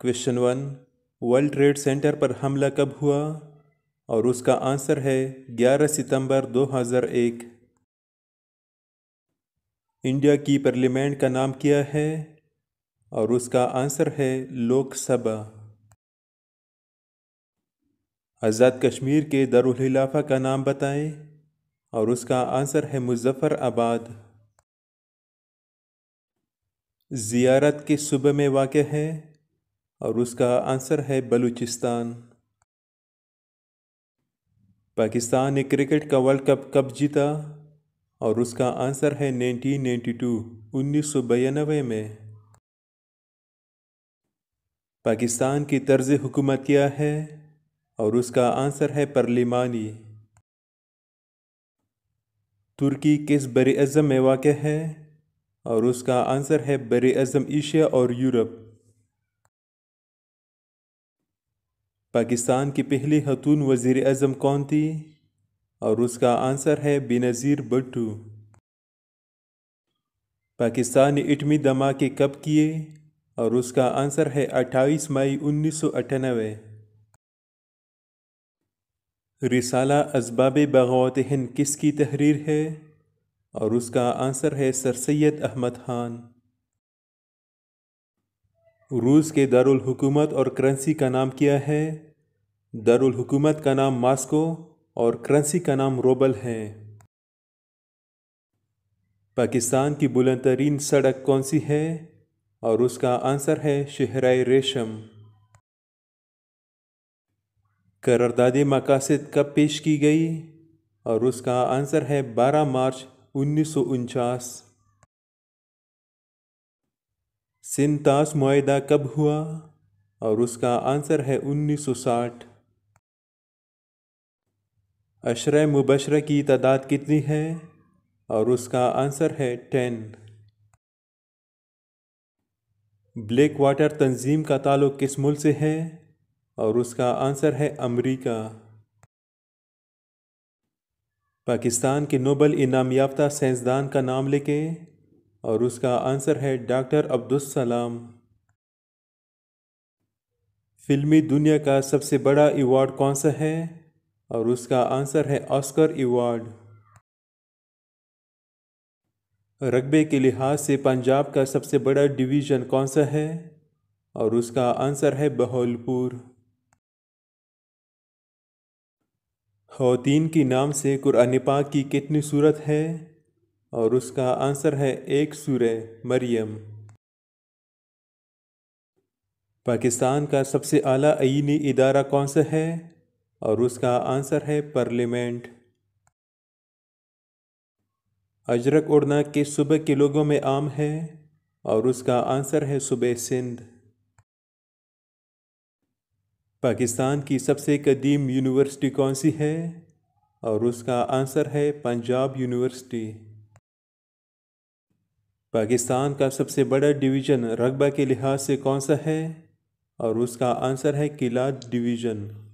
question one World Trade Center पर हमला कब हुआ और उसका आंसर है 11 सितंबर 2001 इंडिया की पार्लियामेंट का नाम क्या है और उसका आंसर है लोकसभा आज़ाद कश्मीर के दारुलखिलाफा का नाम बताएं और उसका आंसर है मुजफ्फर आबाद ज़ियारत के सूबे में वाक़ है और उसका आंसर है बलूचिस्तान पाकिस्तान ने क्रिकेट का वर्ल्ड कप कब जीता और उसका आंसर है 1992 1992 में पाकिस्तान की तर्ज हुकूमत क्या है और उसका आंसर है परलिमानी तुर्की किस बरेज़म में वाक़ है और उसका आंसर है बरेज़म एशिया और यूरोप पाकिस्तान की पहली खतून वज़ी अजम कौन थी और उसका आंसर है बेनज़ीर भट्टू पाकिस्तान ने इटमी धमाके कब किए और उसका आंसर है 28 मई उन्नीस सौ अट्ठानवे रिसाला असबाब बगौत हिंद किसकी तहरीर है और उसका आंसर है सर सैद अहमद खान रूस के दारुल हुकूमत और करेंसी का नाम क्या है दारुल हुकूमत का नाम मास्को और करेंसी का नाम रोबल है पाकिस्तान की बुलंद तरीन सड़क कौन सी है और उसका आंसर है शहरा रेशम करारदादी मकासद कब पेश की गई और उसका आंसर है 12 मार्च उन्नीस सौ उनचास सिंतास कब हुआ और उसका आंसर है 1960 अशर मुबशर की तादाद कितनी है और उसका आंसर है टेन ब्लैक वाटर तंजीम का ताल्लुक किस मुल्क से है और उसका आंसर है अमेरिका पाकिस्तान के नोबल इनाम याफ्ता साइंसदान का नाम लिखें और उसका आंसर है डॉक्टर अब्दुलसलाम फिल्मी दुनिया का सबसे बड़ा अवार्ड कौन सा है और उसका आंसर है ऑस्कर एवॉर्ड रकबे के लिहाज से पंजाब का सबसे बड़ा डिवीज़न कौन सा है और उसका आंसर है बहौलपुर खातिन के नाम से कुरान पाक की कितनी सूरत है और उसका आंसर है एक सूर मरियम पाकिस्तान का सबसे आला आईनी इदारा कौन सा है और उसका आंसर है पार्लियामेंट अजरक उड़ना के सुबह के लोगों में आम है और उसका आंसर है सुबह सिंध पाकिस्तान की सबसे कदीम यूनिवर्सिटी कौन सी है और उसका आंसर है पंजाब यूनिवर्सिटी पाकिस्तान का सबसे बड़ा डिवीज़न रकबा के लिहाज से कौन सा है और उसका आंसर है किला डिवीज़न